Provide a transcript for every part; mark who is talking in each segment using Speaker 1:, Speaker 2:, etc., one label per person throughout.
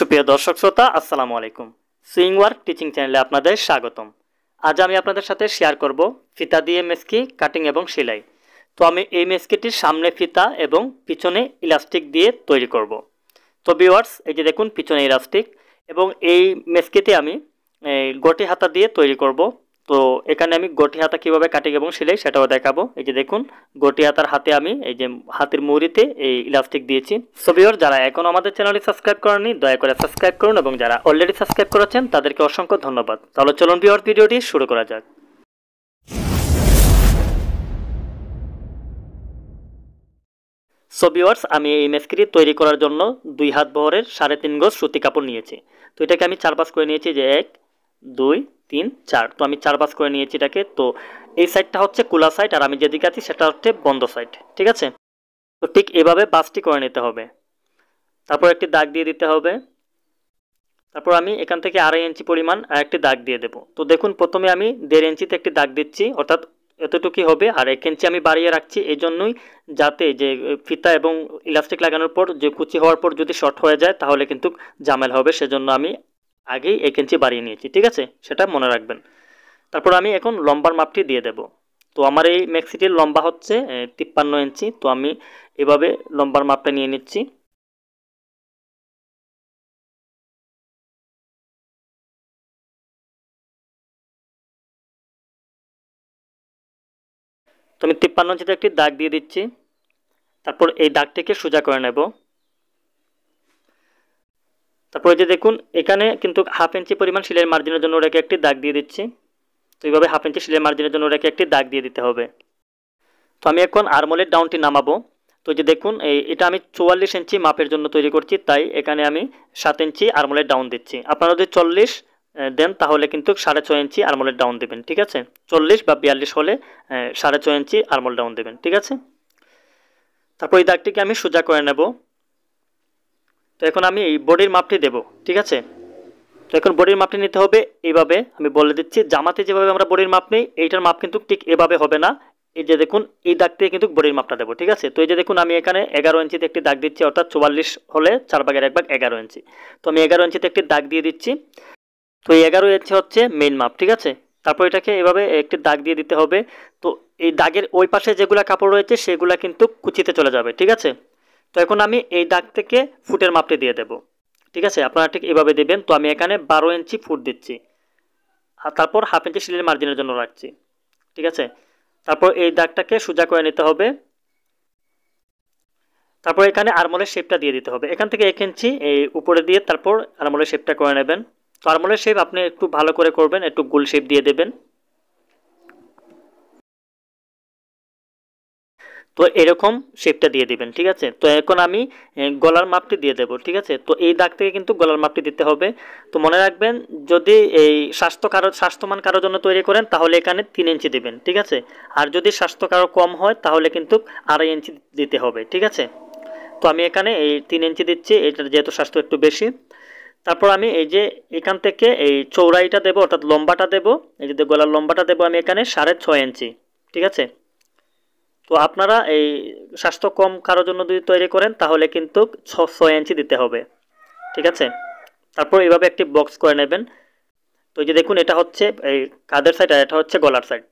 Speaker 1: সুপ্রিয় দর্শক শ্রোতা আসসালামু আলাইকুম সুইং ওয়ার্ক টিচিং চ্যানেলে আপনাদের স্বাগতম আজ আমি আপনাদের সাথে শেয়ার করব ফিতা দিয়ে মেসকি কাটিং এবং সেলাই তো আমি এই মেসকিটির সামনে ফিতা এবং পিছনে ইলাস্টিক দিয়ে তৈরি করব তো বিওয়ার্স এই যে দেখুন পিছনে ইলাস্টিক এবং এই মেসকিতে আমি গটি হাতা দিয়ে তৈরি করব তো এখানে আমি গটি হাতা কীভাবে কাটি এবং সেলাই সেটাও দেখাবো এই যে দেখুন গটি হাতার হাতে আমি এই যে হাতের মুড়িতে এই ইলাস্টিক দিয়েছি সবিওর যারা এখনও আমাদের চ্যানেলটি সাবস্ক্রাইব করেননি দয়া করে সাবস্ক্রাইব করুন এবং যারা অলরেডি সাবস্ক্রাইব করেছেন তাদেরকে অসংখ্য ধন্যবাদ তাহলে চলুন বিওর ভিডিওটি শুরু করা যাক সো আমি এই মেসকিটি তৈরি করার জন্য দুই হাত বহরের সাড়ে তিন গজ সুতি কাপড় নিয়েছি তো এটাকে আমি চার পাঁচ করে নিয়েছি যে এক দুই তিন চার তো আমি চার পাঁচ করে নিয়েছি এটাকে তো এই সাইডটা হচ্ছে কুলা সাইড আর আমি যেদিকে আছি সেটা হচ্ছে বন্ধ সাইড ঠিক আছে তো ঠিক এভাবে বাসটি করে নিতে হবে তারপর একটি দাগ দিয়ে দিতে হবে তারপর আমি এখান থেকে আড়াই ইঞ্চি পরিমাণ আর একটি দাগ দিয়ে দেব তো দেখুন প্রথমে আমি দেড় ইঞ্চিতে একটি দাগ দিচ্ছি অর্থাৎ এতটুকুই হবে আর এক ইঞ্চি আমি বাড়িয়ে রাখছি এই জন্যই যাতে যে ফিতা এবং ইলাস্টিক লাগানোর পর যে কুচি হওয়ার পর যদি শর্ট হয়ে যায় তাহলে কিন্তু জামেল হবে সেজন্য আমি আগেই এক ইঞ্চি বাড়িয়ে নিয়েছি ঠিক আছে সেটা মনে রাখবেন তারপর আমি এখন লম্বার মাপটি দিয়ে দেব তো আমার এই ম্যাক্সিটির লম্বা হচ্ছে তিপ্পান্ন ইঞ্চি তো আমি এভাবে লম্বার মাপটা নিয়ে নিচ্ছি তো আমি তিপ্পান্ন ইঞ্চিতে একটি দাগ দিয়ে দিচ্ছি তারপর এই দাগটিকে সোজা করে নেবো তারপরে যে দেখুন এখানে কিন্তু হাফ ইঞ্চি পরিমাণ সিলের মার্জিনের জন্য রেখে একটি দাগ দিয়ে দিচ্ছি তো এইভাবে হাফ ইঞ্চি সিলের মার্জিনের জন্য রেখে একটি দাগ দিয়ে দিতে হবে তো আমি এখন আরমোলের ডাউনটি নামাবো তো যে দেখুন এই এটা আমি চুয়াল্লিশ ইঞ্চি মাপের জন্য তৈরি করছি তাই এখানে আমি সাত ইঞ্চি আরমোলের ডাউন দিচ্ছি আপনারা যদি চল্লিশ দেন তাহলে কিন্তু সাড়ে ছয় ইঞ্চি আরমোলের ডাউন দেবেন ঠিক আছে চল্লিশ বা বিয়াল্লিশ হলে সাড়ে ছয় ইঞ্চি আরমোল ডাউন দেবেন ঠিক আছে তারপর এই দাগটিকে আমি সোজা করে নেব তো এখন আমি এই বডির মাপটি দেব ঠিক আছে তো এখন বডির মাপটি নিতে হবে এইভাবে আমি বলে দিচ্ছি জামাতে যেভাবে আমরা বডির মাপ নিই এইটার মাপ কিন্তু ঠিক এভাবে হবে না এই যে দেখুন এই দাগ দিয়ে কিন্তু বডির মাপটা দেবো ঠিক আছে তো এই যে দেখুন আমি এখানে এগারো ইঞ্চিতে একটি দাগ দিচ্ছি অর্থাৎ চুয়াল্লিশ হলে চার ভাগের এক ভাগ এগারো ইঞ্চি তো আমি এগারো ইঞ্চিতে একটি দাগ দিয়ে দিচ্ছি তো এই এগারো ইঞ্চি হচ্ছে মেন মাপ ঠিক আছে তারপর এটাকে এভাবে একটি দাগ দিয়ে দিতে হবে তো এই দাগের ওই পাশে যেগুলো কাপড় রয়েছে সেগুলো কিন্তু কুচিতে চলে যাবে ঠিক আছে তো এখন আমি এই দাগ থেকে ফুটের মাপটি দিয়ে দেব ঠিক আছে আপনারা ঠিক এভাবে দেবেন তো আমি এখানে বারো ইঞ্চি ফুট দিচ্ছি আর তারপর হাফ ইঞ্চি সিলের মার্জিনের জন্য রাখছি ঠিক আছে তারপর এই দাগটাকে সোজা করে নিতে হবে তারপর এখানে আরমলের শেপটা দিয়ে দিতে হবে এখান থেকে এক ইঞ্চি এই উপরে দিয়ে তারপর আরমলের শেপটা করে নেবেন তো আরমলের শেপ আপনি একটু ভালো করে করবেন একটু গোল শেপ দিয়ে দেবেন তো এরকম শেপটা দিয়ে দিবেন ঠিক আছে তো এখন আমি গলার মাপটি দিয়ে দেব ঠিক আছে তো এই দাগ থেকে কিন্তু গলার মাপটি দিতে হবে তো মনে রাখবেন যদি এই স্বাস্থ্য কারো স্বাস্থ্যমান কারোর জন্য তৈরি করেন তাহলে এখানে তিন ইঞ্চি দিবেন ঠিক আছে আর যদি স্বাস্থ্য কারো কম হয় তাহলে কিন্তু আড়াই ইঞ্চি দিতে হবে ঠিক আছে তো আমি এখানে এই তিন ইঞ্চি দিচ্ছি এটার যেহেতু স্বাস্থ্য একটু বেশি তারপর আমি এই যে এখান থেকে এই চৌড়াইটা দেব অর্থাৎ লম্বাটা দেব এই যে গলার লম্বাটা দেব আমি এখানে সাড়ে ছয় ইঞ্চি ঠিক আছে তো আপনারা এই স্বাস্থ্য কম কারোর জন্য যদি তৈরি করেন তাহলে কিন্তু ছয় ইঞ্চি দিতে হবে ঠিক আছে তারপর এইভাবে একটি বক্স করে নেবেন তো যে দেখুন এটা হচ্ছে এই কাদের সাইড আর এটা হচ্ছে গলার সাইড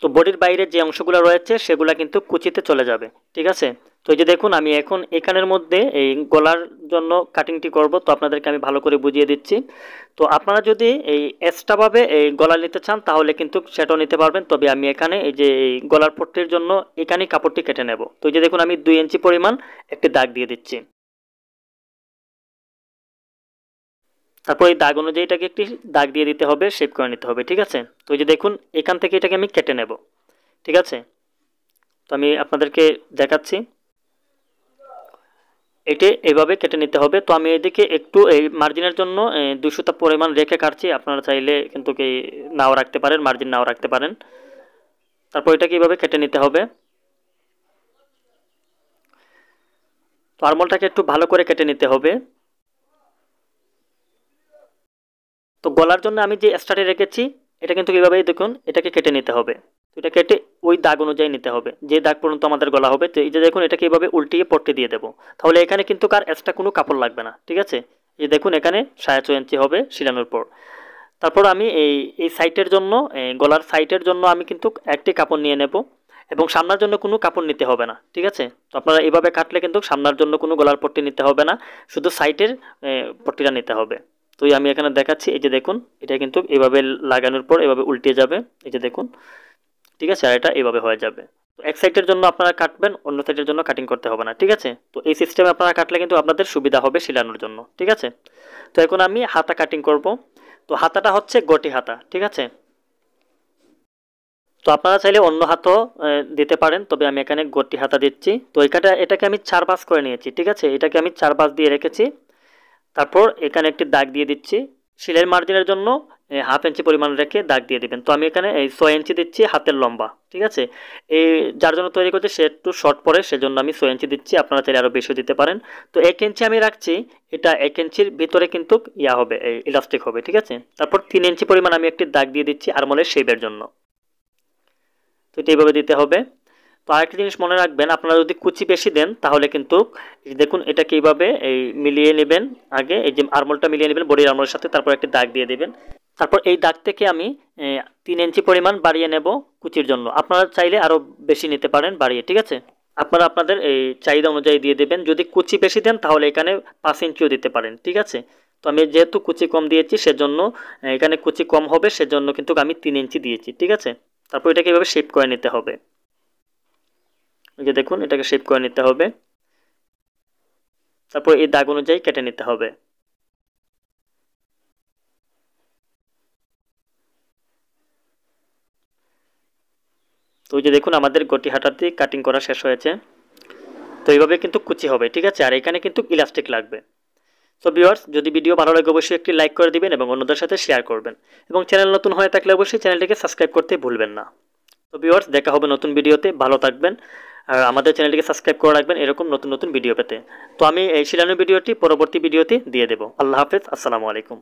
Speaker 1: তো বডির বাইরে যে অংশগুলো রয়েছে সেগুলো কিন্তু কুচিতে চলে যাবে ঠিক আছে তো এই যে দেখুন আমি এখন এখানের মধ্যে এই গলার জন্য কাটিংটি করব তো আপনাদেরকে আমি ভালো করে বুঝিয়ে দিচ্ছি তো আপনারা যদি এই এক্সট্রাভাবে এই গলা নিতে চান তাহলে কিন্তু সেটাও নিতে পারবেন তবে আমি এখানে এই যে এই গলার পট্টির জন্য এখানেই কাপড়টি কেটে নেব তো এই যে দেখুন আমি দুই ইঞ্চি পরিমাণ একটি দাগ দিয়ে দিচ্ছি তারপর এই দাগ অনুযায়ী এটাকে একটি দাগ দিয়ে দিতে হবে শেপ করে নিতে হবে ঠিক আছে তো এই যে দেখুন এখান থেকে এটাকে আমি কেটে নেব ঠিক আছে তো আমি আপনাদেরকে দেখাচ্ছি এটি এভাবে কেটে নিতে হবে তো আমি এদিকে একটু এই মার্জিনের জন্য দুশোটা পরিমাণ রেখে কাটছি আপনারা চাইলে কিন্তু কি নাও রাখতে পারেন মার্জিন নাও রাখতে পারেন তারপর এটাকে এইভাবে কেটে নিতে হবে তো আরমলটাকে একটু ভালো করে কেটে নিতে হবে তো গলার জন্য আমি যে এক্সট্রাটি রেখেছি এটা কিন্তু কীভাবেই দেখুন এটাকে কেটে নিতে হবে এটা কেটে ওই দাগ অনুযায়ী নিতে হবে যে দাগ পর্যন্ত আমাদের গলা হবে তো এই যে দেখুন এটাকে এভাবে উল্টিয়ে পট্টি দিয়ে দেবো তাহলে এখানে কিন্তু কার এক্সট্রা কোনো কাপড় লাগবে না ঠিক আছে এই দেখুন এখানে সাড়ে ছয় ইঞ্চি হবে সিলানোর পর তারপর আমি এই এই সাইটের জন্য গলার সাইটের জন্য আমি কিন্তু একটি কাপড় নিয়ে নেব এবং সামনার জন্য কোনো কাপড় নিতে হবে না ঠিক আছে তো আপনারা এভাবে কাটলে কিন্তু সামনার জন্য কোনো গলার পট্টি নিতে হবে না শুধু সাইটের পট্টিটা নিতে হবে তো আমি এখানে দেখাচ্ছি এই যে দেখুন এটা কিন্তু এভাবে লাগানোর পর এভাবে উল্টে যাবে এই যে দেখুন ঠিক আছে আর এটা এইভাবে হয়ে যাবে তো এক সাইডের জন্য আপনারা কাটবেন অন্য সাইডের জন্য কাটিং করতে হবে না ঠিক আছে তো এই সিস্টেমে আপনারা কাটলে কিন্তু আপনাদের সুবিধা হবে শিলানোর জন্য ঠিক আছে তো এখন আমি হাতা কাটিং করব তো হাতাটা হচ্ছে গটি হাতা ঠিক আছে তো আপনারা চাইলে অন্য হাতও দিতে পারেন তবে আমি এখানে গটি হাতা দিচ্ছি তো এখানটা এটাকে আমি চার পাস করে নিয়েছি ঠিক আছে এটাকে আমি চার পাঁচ দিয়ে রেখেছি তারপর এখানে একটি দাগ দিয়ে দিচ্ছি শিলের মার্জিনের জন্য হাফ ইঞ্চি পরিমাণ রেখে দাগ দিয়ে দেবেন তো আমি এখানে এই ছয় ইঞ্চি দিচ্ছি হাতের লম্বা ঠিক আছে এই যার জন্য তৈরি করছে সে একটু শর্ট পরে সেজন্য আমি ছয় ইঞ্চি দিচ্ছি আপনারা চাইলে আরও বেশি দিতে পারেন তো এক ইঞ্চি আমি রাখছি এটা এক ইঞ্চির ভিতরে কিন্তু ইয়া হবে এই ইলাস্টিক হবে ঠিক আছে তারপর তিন ইঞ্চি পরিমাণ আমি একটি দাগ দিয়ে দিচ্ছি আরমোলের শেপের জন্য তো এটা এইভাবে দিতে হবে তো আরেকটি জিনিস মনে রাখবেন আপনারা যদি কুচি বেশি দেন তাহলে কিন্তু দেখুন এটাকে এইভাবে এই মিলিয়ে নেবেন আগে এই যে আরমোলটা মিলিয়ে নেবেন বডির আরমোলের সাথে তারপর একটি দাগ দিয়ে দেবেন তারপর এই দাগ থেকে আমি তিন ইঞ্চি পরিমাণ বাড়িয়ে নেব কুচির জন্য আপনারা চাইলে আরও বেশি নিতে পারেন বাড়িয়ে ঠিক আছে আপনারা আপনাদের এই চাহিদা অনুযায়ী দিয়ে দেবেন যদি কুচি বেশি দেন তাহলে এখানে পাঁচ ইঞ্চিও দিতে পারেন ঠিক আছে তো আমি যেহেতু কুচি কম দিয়েছি সেজন্য এখানে কুচি কম হবে সেজন্য কিন্তু আমি তিন ইঞ্চি দিয়েছি ঠিক আছে তারপর এটাকে এভাবে শেপ করে নিতে হবে এই যে দেখুন এটাকে শেপ করে নিতে হবে তারপর এই দাগ অনুযায়ী কেটে নিতে হবে তো ওই যে দেখুন আমাদের গটি হাঁটাতে কাটিং করা শেষ হয়েছে তো এইভাবে কিন্তু কুচি হবে ঠিক আছে আর এখানে কিন্তু ইলাস্টিক লাগবে সো ভিউয়ার্স যদি ভিডিও ভালো লাগে অবশ্যই একটি লাইক করে দিবেন এবং অন্যদের সাথে শেয়ার করবেন এবং চ্যানেল নতুন হয়ে থাকলে অবশ্যই চ্যানেলটিকে সাবস্ক্রাইব করতে ভুলবেন না তো ভিউয়ার্স দেখা হবে নতুন ভিডিওতে ভালো থাকবেন আর আমাদের চ্যানেলটিকে সাবস্ক্রাইব করে রাখবেন এরকম নতুন নতুন ভিডিও পেতে তো আমি এই শিলানো ভিডিওটি পরবর্তী ভিডিওতে দিয়ে দেবো আল্লাহ হাফেজ আসসালামু আলাইকুম